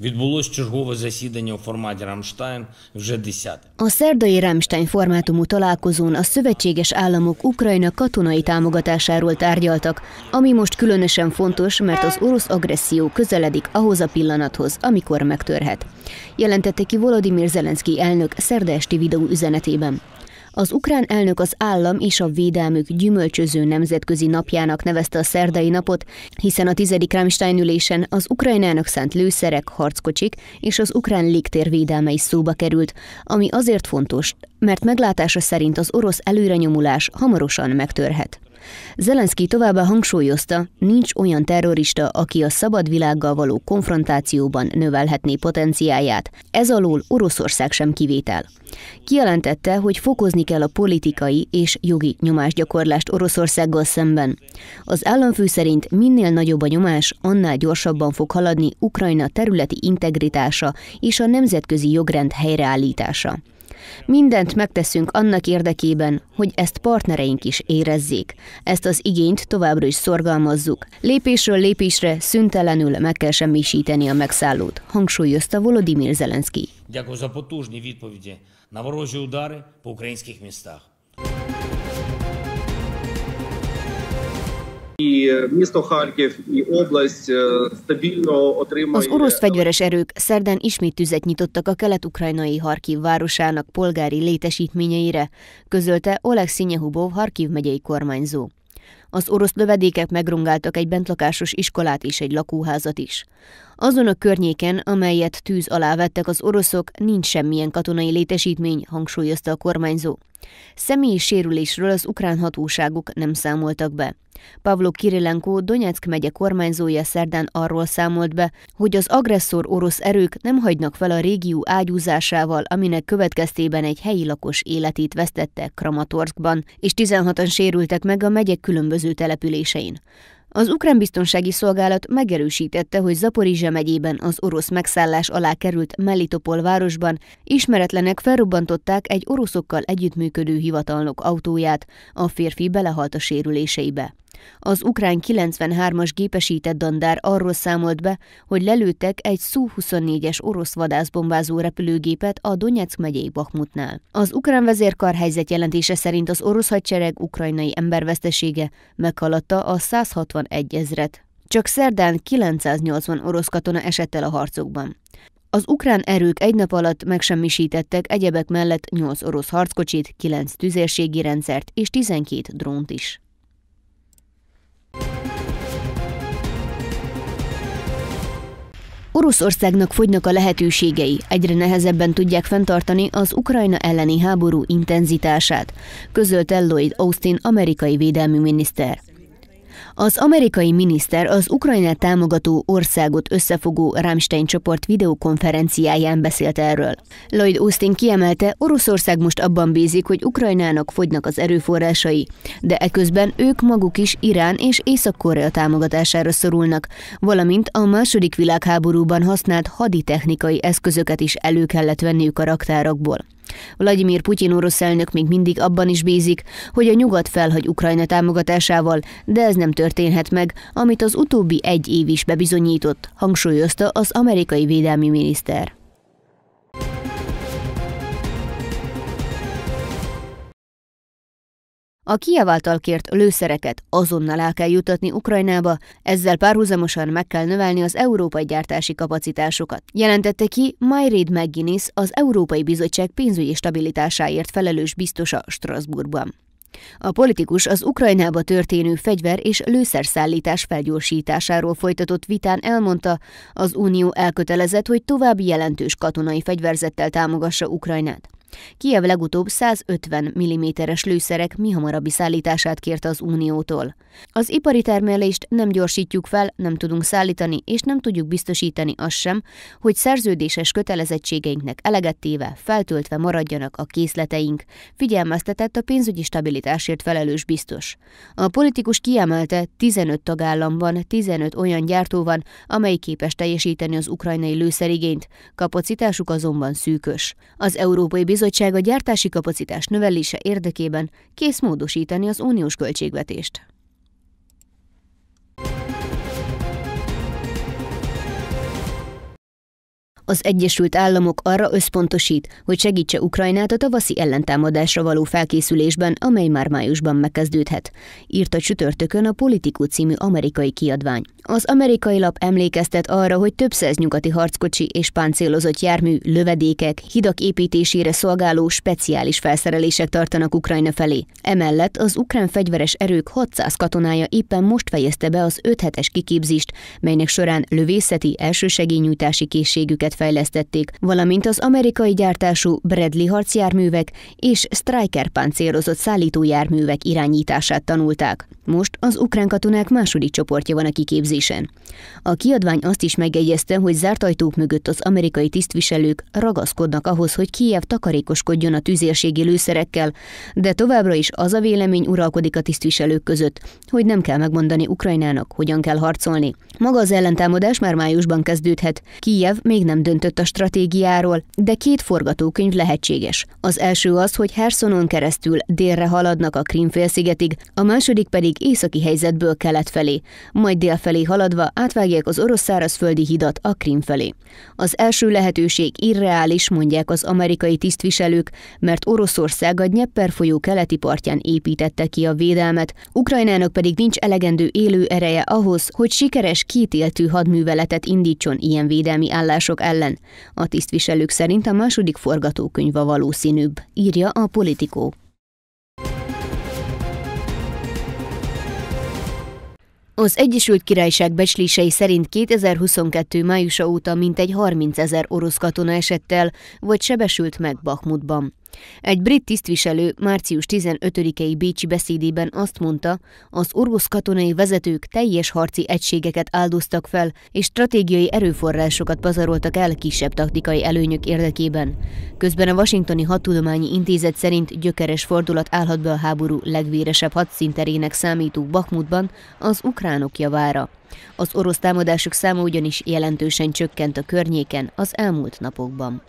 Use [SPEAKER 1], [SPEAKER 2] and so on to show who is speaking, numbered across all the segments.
[SPEAKER 1] Відбулось чергове засідання у форматі Рамштайн вже десяте.
[SPEAKER 2] A szerdai Rammstein formátumú találkozón a szövetséges államok Ukrajna katonai támogatásáról tárgyaltak, ami most különösen fontos, mert az orosz agresszió közeledik ahhoz a pillanathoz, amikor megtörhet. Jelentette ki Volodymyr Zelenszky elnök szerda videó üzenetében. Az ukrán elnök az állam és a védelmük gyümölcsöző nemzetközi napjának nevezte a szerdai napot, hiszen a tizedik Rammstein ülésen az Ukrajnának szánt lőszerek, harckocsik és az ukrán légtér védelme is szóba került, ami azért fontos, mert meglátása szerint az orosz előrenyomulás hamarosan megtörhet. Zelenszky továbbá hangsúlyozta, nincs olyan terrorista, aki a szabad világgal való konfrontációban növelhetné potenciáját. Ez alól Oroszország sem kivétel. Kijelentette, hogy fokozni kell a politikai és jogi nyomásgyakorlást Oroszországgal szemben. Az államfő szerint minél nagyobb a nyomás, annál gyorsabban fog haladni Ukrajna területi integritása és a nemzetközi jogrend helyreállítása. Mindent megteszünk annak érdekében, hogy ezt partnereink is érezzék. Ezt az igényt továbbra is szorgalmazzuk. Lépésről lépésre szüntelenül meg kell semmisíteni a megszállót, hangsúlyozta Volodymyr Zelenszky.
[SPEAKER 1] Дякую за потужні відповіді на ворожі po
[SPEAKER 3] по українських Az orosz
[SPEAKER 2] fegyveres erők szerdán ismét tüzet nyitottak a kelet-ukrajnai Harkiv városának polgári létesítményeire, közölte Oleg Szinyehubov Harkiv megyei kormányzó. Az orosz lövedékek megrongáltak egy bentlakásos iskolát és egy lakóházat is. Azon a környéken, amelyet tűz alá vettek az oroszok, nincs semmilyen katonai létesítmény, hangsúlyozta a kormányzó. Személyi sérülésről az ukrán hatóságok nem számoltak be. Pavlo Kirilenko, Donetsk megye kormányzója szerdán arról számolt be, hogy az agresszor orosz erők nem hagynak fel a régió ágyúzásával, aminek következtében egy helyi lakos életét vesztette Kramatorskban, és 16-an sérültek meg a megyek különböző településein. Az ukrán biztonsági szolgálat megerősítette, hogy Zaporizsa megyében az orosz megszállás alá került Melitopol városban ismeretlenek felrobbantották egy oroszokkal együttműködő hivatalnok autóját, a férfi belehalt a sérüléseibe. Az ukrán 93-as gépesített dandár arról számolt be, hogy lelőttek egy Su-24-es orosz vadászbombázó repülőgépet a Donetsk megyei Bakmutnál. Az ukrán vezérkar helyzet jelentése szerint az orosz hadsereg ukrajnai embervesztesége meghaladta a 161 ezret. Csak szerdán 980 orosz katona esett el a harcokban. Az ukrán erők egy nap alatt megsemmisítettek egyebek mellett 8 orosz harckocsit, 9 tüzérségi rendszert és 12 drónt is. Oroszországnak fogynak a lehetőségei, egyre nehezebben tudják fenntartani az Ukrajna elleni háború intenzitását, közölte Lloyd Austin amerikai védelmi miniszter. Az amerikai miniszter az Ukrajnát támogató országot összefogó Rammstein csoport videokonferenciáján beszélt erről. Lloyd Austin kiemelte, Oroszország most abban bízik, hogy Ukrajnának fogynak az erőforrásai, de eközben ők maguk is Irán és Észak-Korea támogatására szorulnak, valamint a második világháborúban használt haditechnikai eszközöket is elő kellett venniük a raktárakból. Vladimir Putyin orosz elnök még mindig abban is bízik, hogy a nyugat felhagy Ukrajna támogatásával, de ez nem történhet meg, amit az utóbbi egy év is bebizonyított, hangsúlyozta az amerikai védelmi miniszter. A Kiev által kért lőszereket azonnal el kell jutatni Ukrajnába, ezzel párhuzamosan meg kell növelni az európai gyártási kapacitásokat, jelentette ki Myrid McGuinness, az Európai Bizottság pénzügyi stabilitásáért felelős biztosa Strasbourgban. A politikus az Ukrajnába történő fegyver és lőszerszállítás felgyorsításáról folytatott vitán elmondta, az Unió elkötelezett, hogy további jelentős katonai fegyverzettel támogassa Ukrajnát. Kiev legutóbb 150 mm-es lőszerek mihamarabbi szállítását kérte az Uniótól. Az ipari termelést nem gyorsítjuk fel, nem tudunk szállítani, és nem tudjuk biztosítani azt sem, hogy szerződéses kötelezettségeinknek elegettéve, feltöltve maradjanak a készleteink, figyelmeztetett a pénzügyi stabilitásért felelős biztos. A politikus kiemelte, 15 tagállamban 15 olyan gyártó van, amely képes teljesíteni az ukrajnai lőszerigényt, kapacitásuk azonban szűkös. Az Európai Bizottság bizottság a gyártási kapacitás növelése érdekében kész módosítani az uniós költségvetést. Az Egyesült Államok arra összpontosít, hogy segítse Ukrajnát a tavaszi ellentámadásra való felkészülésben, amely már májusban megkezdődhet, írt a csütörtökön a Politico című amerikai kiadvány. Az amerikai lap emlékeztet arra, hogy több száz nyugati harckocsi és páncélozott jármű, lövedékek, hidak építésére szolgáló speciális felszerelések tartanak Ukrajna felé. Emellett az ukrán fegyveres erők 600 katonája éppen most fejezte be az 5 hetes kiképzést, melynek során lövészeti, elsősegélynyújtási készségüket fejlesztették, valamint az amerikai gyártású Bradley harcjárművek és Striker páncélozott szállítójárművek irányítását tanulták. Most az ukrán katonák második csoportja van a kiképzésen. A kiadvány azt is megjegyezte, hogy zárt ajtók mögött az amerikai tisztviselők ragaszkodnak ahhoz, hogy Kijev takarékoskodjon a tüzérségi lőszerekkel, de továbbra is az a vélemény uralkodik a tisztviselők között, hogy nem kell megmondani Ukrajnának, hogyan kell harcolni. Maga az ellentámadás már májusban kezdődhet. Kijev még nem döntött a stratégiáról, de két forgatókönyv lehetséges. Az első az, hogy Hersonon keresztül délre haladnak a Krímfélszigetig, a második pedig északi helyzetből kelet felé, majd dél felé haladva átvágják az orosz szárazföldi hidat a Krím felé. Az első lehetőség irreális, mondják az amerikai tisztviselők, mert Oroszország a Dnyeper folyó keleti partján építette ki a védelmet, Ukrajnának pedig nincs elegendő élő ereje ahhoz, hogy sikeres kétéltű hadműveletet indítson ilyen védelmi állások ellen. A tisztviselők szerint a második forgatókönyv a valószínűbb, írja a politikó. Az Egyesült Királyság becslései szerint 2022. májusa óta mintegy 30 ezer orosz katona esett el, vagy sebesült meg Bakmutban. Egy brit tisztviselő március 15-i Bécsi beszédében azt mondta, az orosz katonai vezetők teljes harci egységeket áldoztak fel, és stratégiai erőforrásokat pazaroltak el kisebb taktikai előnyök érdekében. Közben a Washingtoni Hadtudományi Intézet szerint gyökeres fordulat állhat be a háború legvéresebb hadszínterének számító Bakmutban az ukránok javára. Az orosz támadások száma ugyanis jelentősen csökkent a környéken az elmúlt napokban.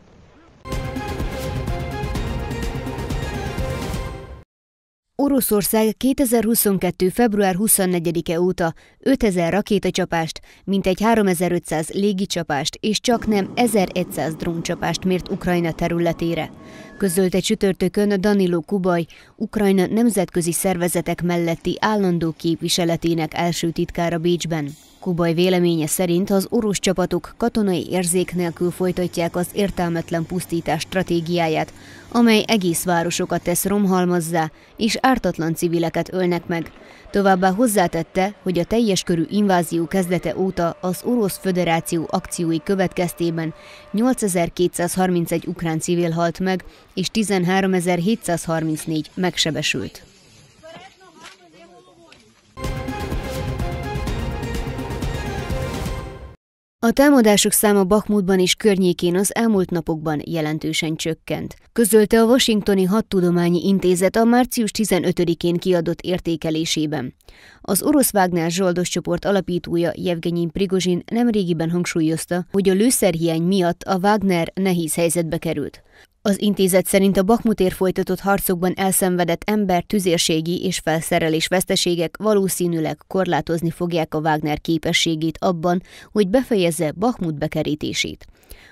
[SPEAKER 2] Oroszország 2022. február 24-e óta 5000 rakétacsapást, mintegy 3500 légicsapást és csak nem 1100 dróncsapást mért Ukrajna területére. Közölte csütörtökön Danilo Kubaj, Ukrajna nemzetközi szervezetek melletti állandó képviseletének első titkára Bécsben. Kubaj véleménye szerint az orosz csapatok katonai érzék nélkül folytatják az értelmetlen pusztítás stratégiáját, amely egész városokat tesz romhalmazzá, és ártatlan civileket ölnek meg. Továbbá hozzátette, hogy a teljes körű invázió kezdete óta az Orosz Föderáció akciói következtében 8231 ukrán civil halt meg, és 13734 megsebesült. A támadások száma Bakmutban és környékén az elmúlt napokban jelentősen csökkent, közölte a Washingtoni Hadtudományi Intézet a március 15-én kiadott értékelésében. Az orosz Wagner zsoldos csoport alapítója Jevgenyi Prigozsin nemrégiben hangsúlyozta, hogy a lőszerhiány miatt a Wagner nehéz helyzetbe került. Az intézet szerint a Bakmutér folytatott harcokban elszenvedett ember, tüzérségi és felszerelés veszteségek valószínűleg korlátozni fogják a Wagner képességét abban, hogy befejezze Bakmut bekerítését.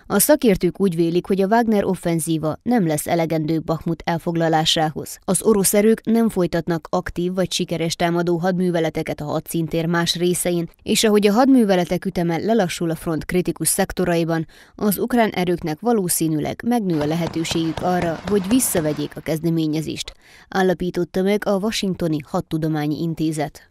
[SPEAKER 2] A szakértők úgy vélik, hogy a Wagner offenzíva nem lesz elegendő Bakhmut elfoglalásához. Az orosz erők nem folytatnak aktív vagy sikeres támadó hadműveleteket a hadszíntér más részein, és ahogy a hadműveletek üteme lelassul a front kritikus szektoraiban, az ukrán erőknek valószínűleg megnő a lehetőségük arra, hogy visszavegyék a kezdeményezést, állapította meg a Washingtoni Hadtudományi Intézet.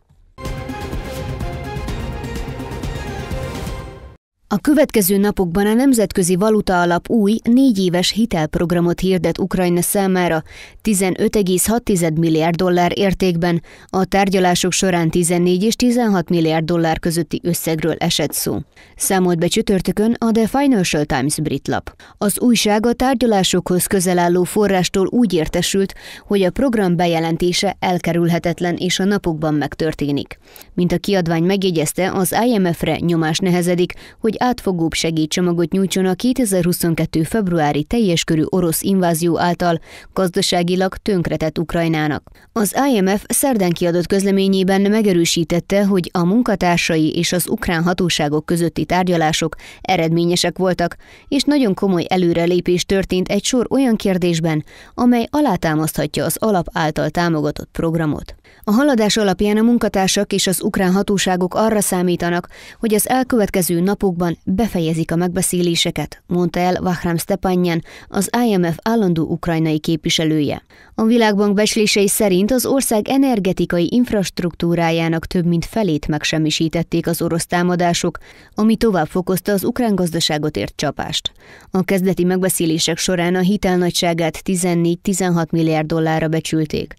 [SPEAKER 2] A következő napokban a Nemzetközi Valuta Alap új, négy éves hitelprogramot hirdet Ukrajna számára 15,6 milliárd dollár értékben, a tárgyalások során 14 és 16 milliárd dollár közötti összegről esett szó. Számolt be csütörtökön a The Financial Times brit lap. Az újság a tárgyalásokhoz közel álló forrástól úgy értesült, hogy a program bejelentése elkerülhetetlen és a napokban megtörténik. Mint a kiadvány megjegyezte, az IMF-re nyomás nehezedik, hogy átfogóbb segélycsomagot nyújtson a 2022. februári teljes körű orosz invázió által gazdaságilag tönkretett Ukrajnának. Az IMF szerdán kiadott közleményében megerősítette, hogy a munkatársai és az ukrán hatóságok közötti tárgyalások eredményesek voltak, és nagyon komoly előrelépés történt egy sor olyan kérdésben, amely alátámaszthatja az alap által támogatott programot. A haladás alapján a munkatársak és az ukrán hatóságok arra számítanak, hogy az elkövetkező napokban befejezik a megbeszéléseket, mondta el Vahram Stepanyan, az IMF állandó ukrajnai képviselője. A Világbank becslései szerint az ország energetikai infrastruktúrájának több mint felét megsemmisítették az orosz támadások, ami tovább fokozta az ukrán gazdaságot ért csapást. A kezdeti megbeszélések során a hitelnagyságát 14-16 milliárd dollárra becsülték.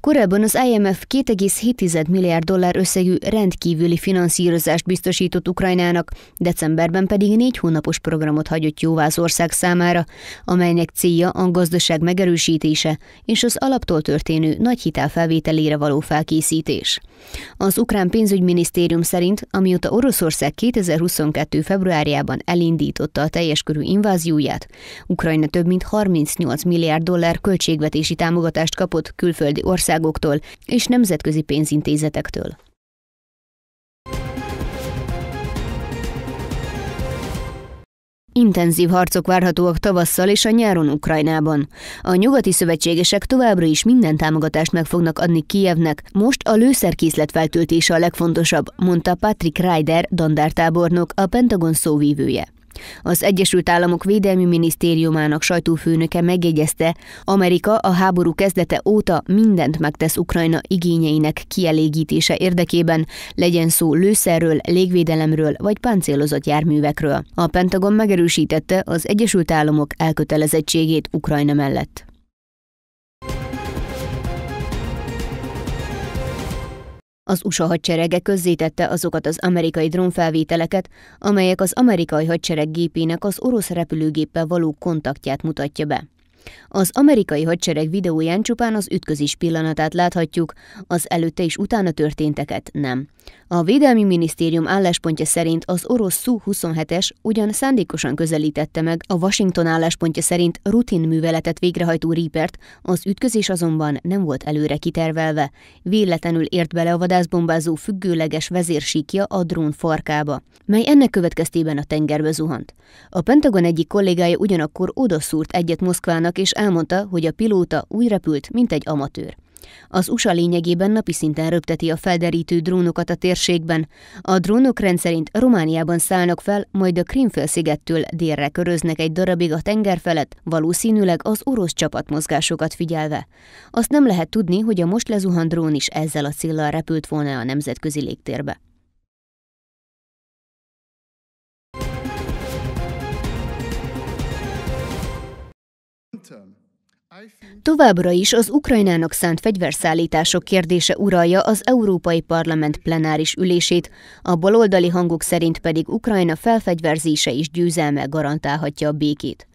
[SPEAKER 2] Korábban az IMF 2,7 milliárd dollár összegű rendkívüli finanszírozást biztosított Ukrajnának, decemberben pedig négy hónapos programot hagyott jóvá az ország számára, amelynek célja a gazdaság megerősítése és az alaptól történő nagy felvételére való felkészítés. Az ukrán pénzügyminisztérium szerint, amióta Oroszország 2022. februárjában elindította a teljes körű invázióját, Ukrajna több mint 38 milliárd dollár költségvetési támogatást kapott külföldi országoktól, és és nemzetközi pénzintézetektől. Intenzív harcok várhatóak tavasszal és a nyáron Ukrajnában. A nyugati szövetségesek továbbra is minden támogatást meg fognak adni Kijevnek, most a lőszerkészlet feltöltése a legfontosabb, mondta Patrick Ryder, dandártábornok, a Pentagon szóvívője. Az Egyesült Államok Védelmi Minisztériumának sajtófőnöke megjegyezte, Amerika a háború kezdete óta mindent megtesz Ukrajna igényeinek kielégítése érdekében, legyen szó lőszerről, légvédelemről vagy páncélozott járművekről. A Pentagon megerősítette az Egyesült Államok elkötelezettségét Ukrajna mellett. Az USA hadserege közzétette azokat az amerikai drónfelvételeket, amelyek az amerikai hadsereg gépének az orosz repülőgéppel való kontaktját mutatja be. Az amerikai hadsereg videóján csupán az ütközés pillanatát láthatjuk, az előtte és utána történteket nem. A Védelmi Minisztérium álláspontja szerint az orosz Su-27-es ugyan szándékosan közelítette meg a Washington álláspontja szerint rutin műveletet végrehajtó Reapert, az ütközés azonban nem volt előre kitervelve. Véletlenül ért bele a vadászbombázó függőleges vezérsíkja a drón farkába, mely ennek következtében a tengerbe zuhant. A Pentagon egyik kollégája ugyanakkor odaszúrt egyet Moszkvának, magának, és elmondta, hogy a pilóta úgy repült, mint egy amatőr. Az USA lényegében napi szinten röpteti a felderítő drónokat a térségben. A drónok rendszerint Romániában szállnak fel, majd a Krimfelszigettől délre köröznek egy darabig a tenger felett, valószínűleg az orosz csapatmozgásokat figyelve. Azt nem lehet tudni, hogy a most lezuhant drón is ezzel a célral repült volna a nemzetközi légtérbe. Továbbra is az Ukrajnának szánt fegyverszállítások kérdése uralja az Európai Parlament plenáris ülését, a baloldali hangok szerint pedig Ukrajna felfegyverzése is győzelme garantálhatja a békét.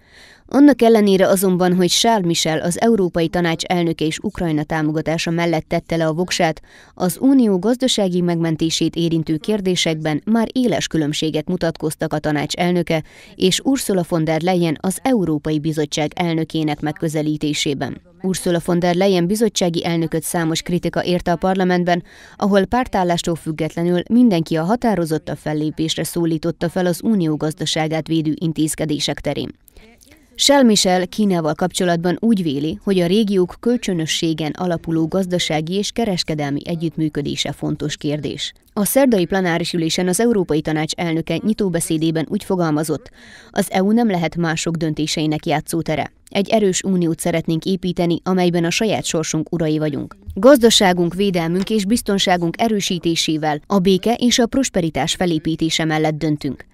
[SPEAKER 2] Annak ellenére azonban, hogy Charles Michel az Európai Tanács elnöke és Ukrajna támogatása mellett tette le a voksát, az unió gazdasági megmentését érintő kérdésekben már éles különbséget mutatkoztak a tanács elnöke és Ursula von der Leyen az Európai Bizottság elnökének megközelítésében. Ursula von der Leyen bizottsági elnököt számos kritika érte a parlamentben, ahol pártállástól függetlenül mindenki a határozottabb fellépésre szólította fel az unió gazdaságát védő intézkedések terén. Selmisel Kínával kapcsolatban úgy véli, hogy a régiók kölcsönösségen alapuló gazdasági és kereskedelmi együttműködése fontos kérdés. A szerdai plenáris ülésen az Európai Tanács elnöke nyitóbeszédében úgy fogalmazott, az EU nem lehet mások döntéseinek játszótere. Egy erős uniót szeretnénk építeni, amelyben a saját sorsunk urai vagyunk. Gazdaságunk, védelmünk és biztonságunk erősítésével a béke és a prosperitás felépítése mellett döntünk.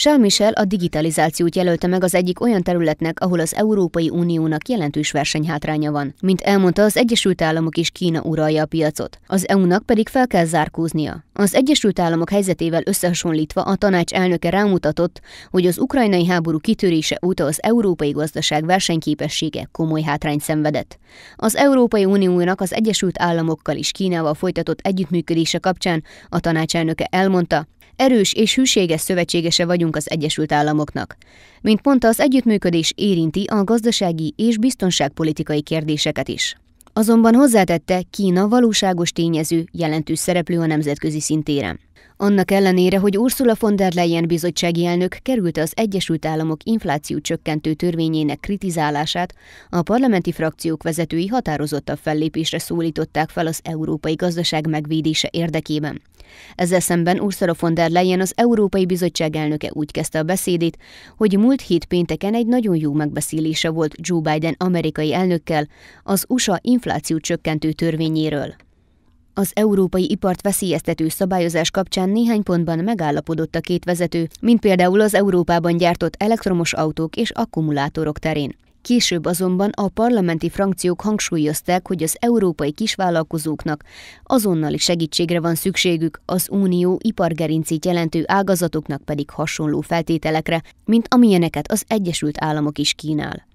[SPEAKER 2] Charles Michel a digitalizációt jelölte meg az egyik olyan területnek, ahol az Európai Uniónak jelentős versenyhátránya van. Mint elmondta, az Egyesült Államok és Kína uralja a piacot, az EU-nak pedig fel kell zárkóznia. Az Egyesült Államok helyzetével összehasonlítva a tanács elnöke rámutatott, hogy az ukrajnai háború kitörése óta az európai gazdaság versenyképessége komoly hátrányt szenvedett. Az Európai Uniónak az Egyesült Államokkal és Kínával folytatott együttműködése kapcsán a tanács elnöke elmondta, erős és hűséges szövetségese vagyunk az Egyesült Államoknak. Mint mondta, az együttműködés érinti a gazdasági és biztonságpolitikai kérdéseket is. Azonban hozzátette, Kína valóságos tényező, jelentős szereplő a nemzetközi szintéren. Annak ellenére, hogy Ursula von der Leyen bizottsági elnök került az Egyesült Államok infláció csökkentő törvényének kritizálását, a parlamenti frakciók vezetői határozottabb fellépésre szólították fel az európai gazdaság megvédése érdekében. Ezzel szemben Ursula von der Leyen az Európai Bizottság elnöke úgy kezdte a beszédét, hogy múlt hét pénteken egy nagyon jó megbeszélése volt Joe Biden amerikai elnökkel az USA infláció csökkentő törvényéről. Az európai ipart veszélyeztető szabályozás kapcsán néhány pontban megállapodott a két vezető, mint például az Európában gyártott elektromos autók és akkumulátorok terén. Később azonban a parlamenti frakciók hangsúlyozták, hogy az európai kisvállalkozóknak azonnali segítségre van szükségük, az unió ipargerincét jelentő ágazatoknak pedig hasonló feltételekre, mint amilyeneket az Egyesült Államok is kínál.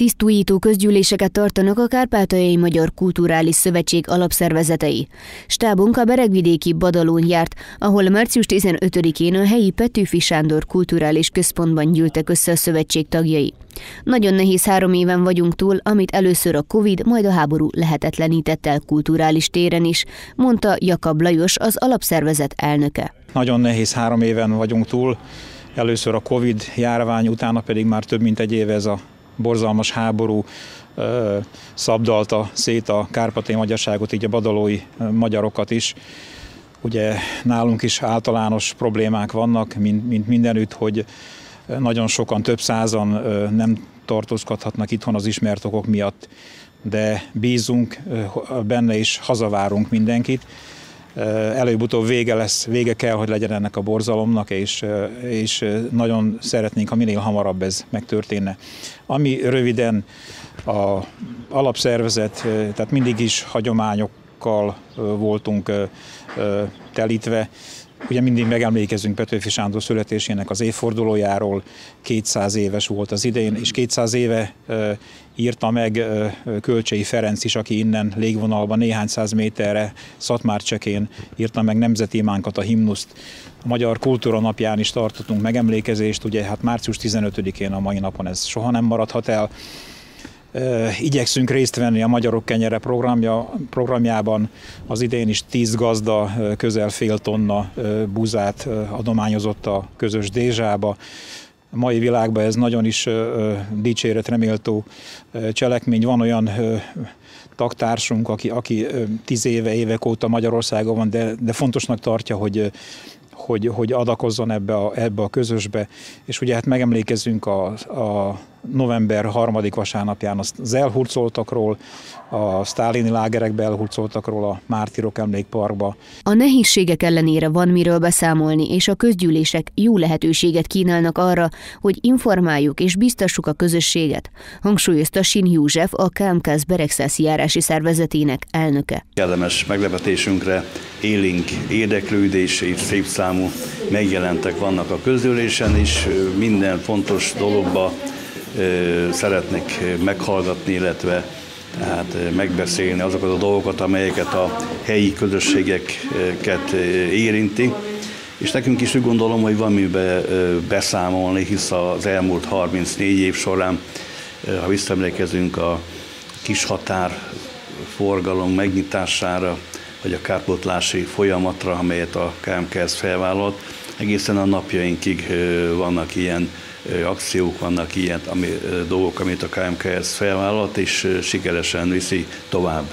[SPEAKER 2] tisztújító közgyűléseket tartanak a Kárpátaljai Magyar Kulturális Szövetség alapszervezetei. Stábunk a Beregvidéki Badalón járt, ahol március 15-én a helyi Petőfi Sándor Kulturális Központban gyűltek össze a szövetség tagjai. Nagyon nehéz három éven vagyunk túl, amit először a Covid, majd a háború lehetetlenített el kulturális téren is, mondta Jakab Lajos, az alapszervezet elnöke.
[SPEAKER 3] Nagyon nehéz három éven vagyunk túl, először a Covid járvány, utána pedig már több mint egy éve ez a borzalmas háború szabdalta szét a kárpati magyarságot, így a badalói magyarokat is. Ugye nálunk is általános problémák vannak, mint, mint mindenütt, hogy nagyon sokan, több százan nem tartózkodhatnak itthon az ismert okok miatt, de bízunk benne és hazavárunk mindenkit előbb-utóbb vége lesz, vége kell, hogy legyen ennek a borzalomnak, és, és nagyon szeretnénk, ha minél hamarabb ez megtörténne. Ami röviden a alapszervezet, tehát mindig is hagyományokkal voltunk telítve, Ugye mindig megemlékezünk Petőfi Sándor születésének az évfordulójáról, 200 éves volt az idején, és 200 éve írta meg Kölcsei Ferenc is, aki innen légvonalban néhány száz méterre Szatmárcsekén írta meg nemzeti imánkat, a himnuszt. A Magyar Kultúra napján is tartottunk megemlékezést, ugye hát március 15-én a mai napon ez soha nem maradhat el. Igyekszünk részt venni a Magyarok Kenyere programja, programjában. Az idén is 10 gazda közel fél tonna buzát adományozott a közös dézsába. A mai világban ez nagyon is dicséretre méltó cselekmény. Van olyan taktársunk, aki, aki tíz éve, évek óta Magyarországon van, de, de fontosnak tartja, hogy hogy, hogy adakozzon ebbe a, ebbe a közösbe. És ugye hát megemlékezünk a, a november harmadik vasárnapján az elhurcoltakról, a sztálini lágerekbe elhurcoltakról a Mártirok emlékparkba. A nehézségek ellenére
[SPEAKER 2] van miről beszámolni, és a közgyűlések jó lehetőséget kínálnak arra, hogy informáljuk és biztassuk a közösséget, hangsúlyozta Sin József, a KMKZ Beregszászi járási szervezetének elnöke.
[SPEAKER 1] Kedemes meglepetésünkre élénk érdeklődés, és szép számú megjelentek vannak a közgyűlésen is, minden fontos dologba szeretnék meghallgatni, illetve tehát megbeszélni azokat a dolgokat, amelyeket a helyi közösségeket érinti. És nekünk is úgy gondolom, hogy van miben beszámolni, hisz az elmúlt 34 év során, ha visszaemlékezünk a kis határ forgalom megnyitására, vagy a kárpótlási folyamatra, amelyet a KMKS felvállalt, egészen a napjainkig vannak ilyen akciók vannak, ilyen ami, dolgok, amit a KMKS felvállalt, és sikeresen viszi tovább.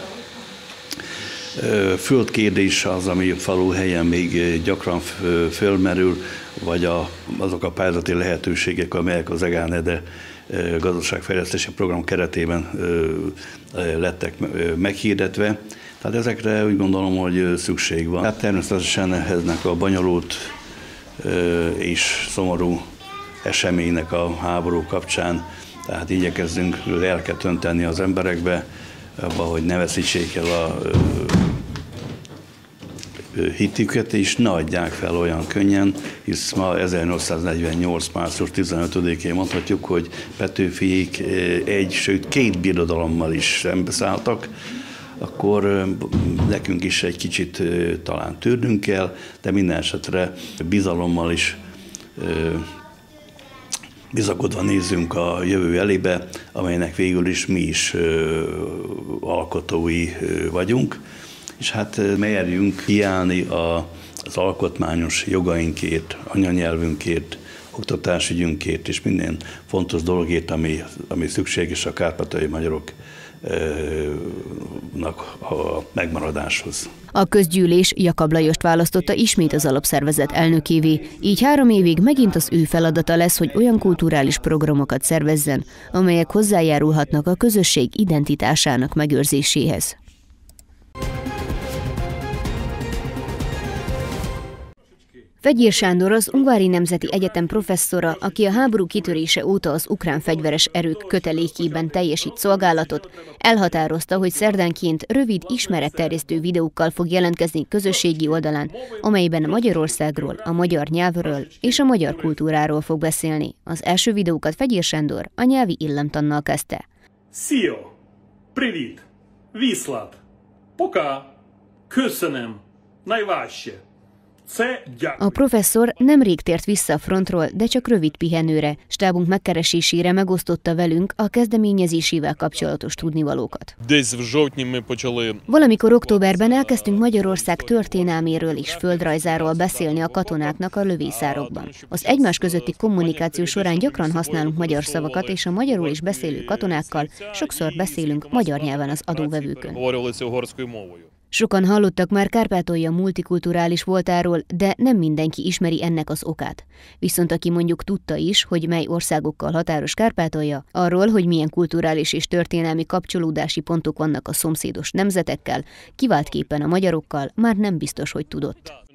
[SPEAKER 1] Földkérdés az, ami falu helyen még gyakran fölmerül, vagy a, azok a pályázati lehetőségek, amelyek az EGÁNEDE gazdaságfejlesztési program keretében lettek meghirdetve. Tehát ezekre úgy gondolom, hogy szükség van. Hát természetesen ehheznek a banyolult és szomorú eseménynek a háború kapcsán, tehát igyekezzünk lelket önteni az emberekbe, abba, hogy ne veszítsék el a hitüket, és ne adják fel olyan könnyen, hisz ma 1848. március 15-én mondhatjuk, hogy Petőfiék egy, sőt két birodalommal is szembeszálltak, akkor nekünk is egy kicsit talán tűrnünk kell, de minden esetre bizalommal is bizakodva nézzünk a jövő elébe, amelynek végül is mi is alkotói vagyunk, és hát merjünk kiállni a, az alkotmányos jogainkért, anyanyelvünkért, oktatásügyünkért és minden fontos dologért, ami, ami szükséges a kárpatai magyarok a megmaradáshoz.
[SPEAKER 2] A közgyűlés Jakab Lajost választotta ismét az alapszervezet elnökévé, így három évig megint az ő feladata lesz, hogy olyan kulturális programokat szervezzen, amelyek hozzájárulhatnak a közösség identitásának megőrzéséhez. Fegyér Sándor az Ungvári Nemzeti Egyetem professzora, aki a háború kitörése óta az ukrán fegyveres erők kötelékében teljesít szolgálatot, elhatározta, hogy szerdánként rövid ismeretterjesztő videókkal fog jelentkezni közösségi oldalán, amelyben Magyarországról, a magyar nyelvről és a magyar kultúráról fog beszélni. Az első videókat Fegyér Sándor a nyelvi illemtannal kezdte.
[SPEAKER 1] Szia! privit, Viszlát! Poká! Köszönöm! Najvásse!
[SPEAKER 2] A professzor nemrég tért vissza a frontról, de csak rövid pihenőre. Stábunk megkeresésére megosztotta velünk a kezdeményezésével kapcsolatos tudnivalókat. Valamikor októberben elkezdtünk Magyarország történelméről és földrajzáról beszélni a katonáknak a lövészárokban. Az egymás közötti kommunikáció során gyakran használunk magyar szavakat, és a magyarul is beszélő katonákkal sokszor beszélünk magyar nyelven az adóvevőkön. Sokan hallottak már Kárpátolja multikulturális voltáról, de nem mindenki ismeri ennek az okát. Viszont aki mondjuk tudta is, hogy mely országokkal határos Kárpátolja, arról, hogy milyen kulturális és történelmi kapcsolódási pontok vannak a szomszédos nemzetekkel, kiváltképpen a magyarokkal, már nem biztos, hogy tudott.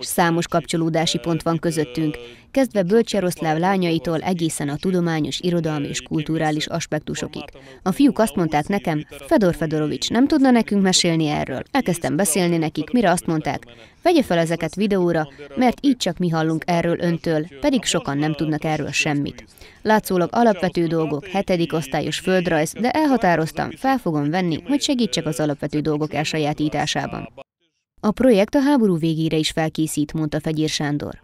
[SPEAKER 2] Számos kapcsolódási pont van közöttünk, kezdve Bölcseroszláv lányaitól egészen a tudományos, irodalmi és kulturális aspektusokig. A fiúk azt mondták nekem, Fedor Fedorovics nem tudna nekünk mesélni erről. Elkezdtem beszélni nekik, mire azt mondták, vegye fel ezeket videóra, mert így csak mi hallunk erről öntől, pedig sokan nem tudnak erről semmit. Látszólag alapvető dolgok, hetedik osztályos földrajz, de elhatároztam, fel fogom venni, hogy segítsek az alapvető dolgok elsajátításában. A projekt a háború végére is felkészít, mondta Fegyér Sándor.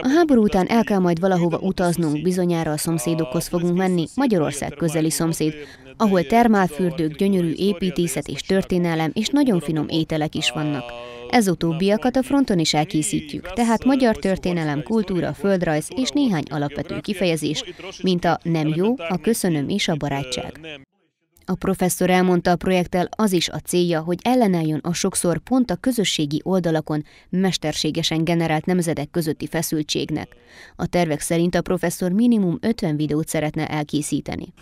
[SPEAKER 2] A háború után el kell majd valahova utaznunk, bizonyára a szomszédokhoz fogunk menni, Magyarország közeli szomszéd, ahol termálfürdők, gyönyörű építészet és történelem, és nagyon finom ételek is vannak. Ez utóbbiakat a fronton is elkészítjük, tehát magyar történelem, kultúra, földrajz és néhány alapvető kifejezés, mint a nem jó, a köszönöm és a barátság. A professzor elmondta a projekttel az is a célja, hogy ellenálljon a sokszor pont a közösségi oldalakon mesterségesen generált nemzedek közötti feszültségnek. A tervek szerint a professzor minimum 50 videót szeretne elkészíteni.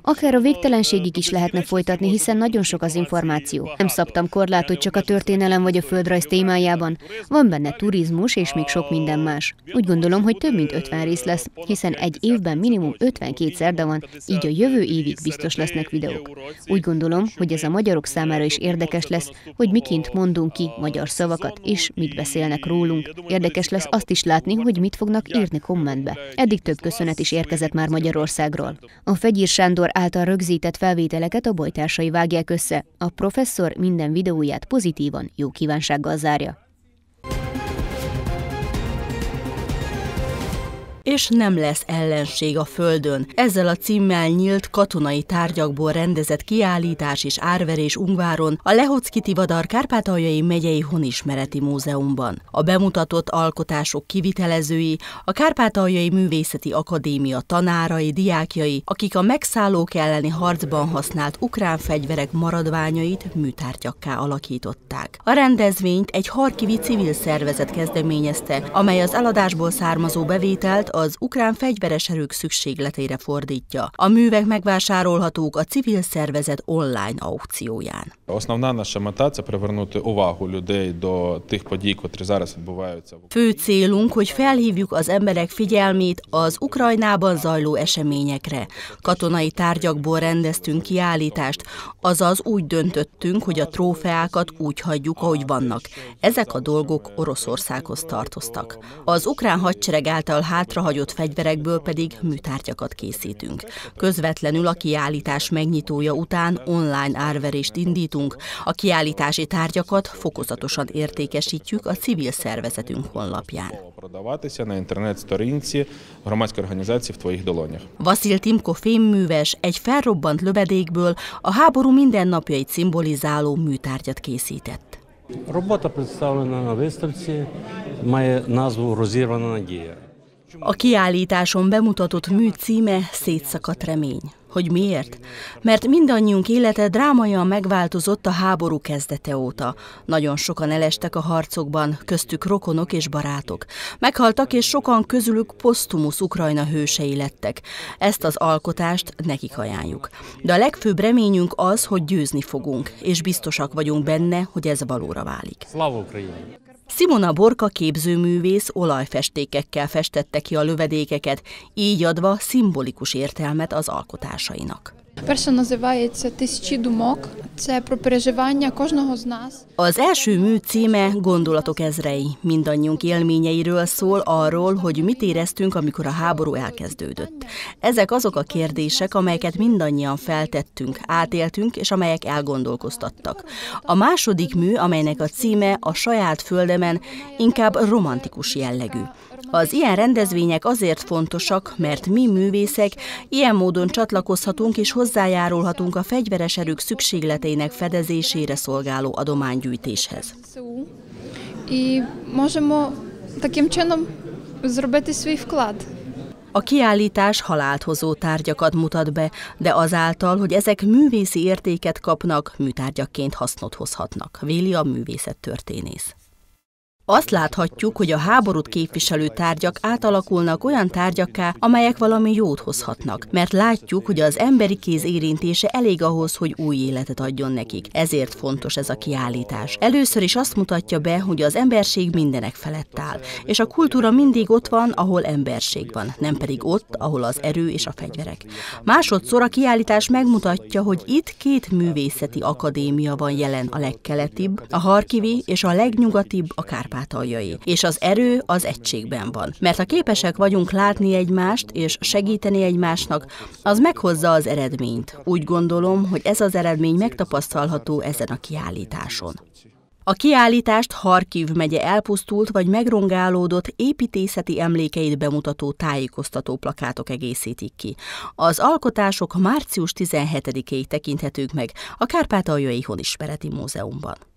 [SPEAKER 2] Akár a végtelenségig is lehetne folytatni, hiszen nagyon sok az információ. Nem szabtam korlátot csak a történelem vagy a földrajz témájában. Van benne turizmus és még sok minden más. Úgy gondolom, hogy több mint 50 rész lesz, hiszen egy évben minimum 52 szerda van, így a jövő évig biztos lesznek videók. Úgy gondolom, hogy ez a magyarok számára is érdekes lesz, hogy miként mondunk ki magyar szavakat, és mit beszélnek rólunk. Érdekes lesz azt is látni, hogy mit fognak írni kommentbe. Eddig több köszönet is érkezett már Magyarországról. A Fegyír Sándor által rögzített felvételeket a bajtársai vágják össze. A professzor minden videóját pozitívan, jó kívánsággal zárja. és nem lesz ellenség a földön. Ezzel a
[SPEAKER 4] címmel nyílt katonai tárgyakból rendezett kiállítás és árverés Ungváron a Lehocki Tivadar Kárpátaljai megyei Honismereti Múzeumban. A bemutatott alkotások kivitelezői, a Kárpátaljai Művészeti Akadémia tanárai, diákjai, akik a megszállók elleni harcban használt ukrán fegyverek maradványait műtárgyakká alakították. A rendezvényt egy harkivi civil szervezet kezdeményezte, amely az eladásból származó bevételt az ukrán fegyveres erők szükségleteire fordítja. A művek megvásárolhatók a civil szervezet online aukcióján. Fő célunk, hogy felhívjuk az emberek figyelmét az Ukrajnában zajló eseményekre. Katonai tárgyakból rendeztünk kiállítást, azaz úgy döntöttünk, hogy a trófeákat úgy hagyjuk, ahogy vannak. Ezek a dolgok Oroszországhoz tartoztak. Az ukrán hadsereg által hátra hagyott fegyverekből pedig műtárgyakat készítünk. Közvetlenül a kiállítás megnyitója után online árverést indítunk, a kiállítási tárgyakat fokozatosan értékesítjük a civil szervezetünk honlapján. Vasil Timko fémműves egy felrobbant lövedékből a háború mindennapjait szimbolizáló műtárgyat
[SPEAKER 1] készített. Робота представлена на виставці, має назву Розірвана надія.
[SPEAKER 4] A kiállításon bemutatott mű címe Szétszakadt remény. Hogy miért? Mert mindannyiunk élete drámaian megváltozott a háború kezdete óta. Nagyon sokan elestek a harcokban, köztük rokonok és barátok. Meghaltak, és sokan közülük posztumusz Ukrajna hősei lettek. Ezt az alkotást nekik ajánljuk. De a legfőbb reményünk az, hogy győzni fogunk, és biztosak vagyunk benne, hogy ez valóra válik. Simona Borka képzőművész olajfestékekkel festette ki a lövedékeket, így adva szimbolikus értelmet az alkotásainak.
[SPEAKER 1] Перше називається Тисячі думок. Це про переживання кожного з нас.
[SPEAKER 4] Az első mű címe Gondolatok ezrei. Mindannyiunk élményeiről szól arról, hogy mit éreztünk, amikor a háború elkezdődött. Ezek azok a kérdések, amelyeket mindannyian feltettünk, átéltünk, és amelyek elgondolkoztattak. A második mű, amelynek a címe a saját földemen, inkább romantikus jellegű. Az ilyen rendezvények azért fontosak, mert mi művészek ilyen módon csatlakozhatunk és hozzájárulhatunk a fegyveres erők szükségleteinek fedezésére szolgáló adománygyűjtéshez. A kiállítás halált hozó tárgyakat mutat be, de azáltal, hogy ezek művészi értéket kapnak, műtárgyakként hasznot hozhatnak, véli a történész. Azt láthatjuk, hogy a háborút képviselő tárgyak átalakulnak olyan tárgyakká, amelyek valami jót hozhatnak, mert látjuk, hogy az emberi kéz érintése elég ahhoz, hogy új életet adjon nekik. Ezért fontos ez a kiállítás. Először is azt mutatja be, hogy az emberség mindenek felett áll, és a kultúra mindig ott van, ahol emberség van, nem pedig ott, ahol az erő és a fegyverek. Másodszor a kiállítás megmutatja, hogy itt két művészeti akadémia van jelen, a legkeletibb, a Harkivi és a legnyugatibb, a Kárpát fiataljai. És az erő az egységben van. Mert ha képesek vagyunk látni egymást és segíteni egymásnak, az meghozza az eredményt. Úgy gondolom, hogy ez az eredmény megtapasztalható ezen a kiállításon. A kiállítást Harkiv megye elpusztult vagy megrongálódott építészeti emlékeit bemutató tájékoztató plakátok egészítik ki. Az alkotások március 17-ig tekinthetők meg a Kárpátaljai Honismereti Múzeumban.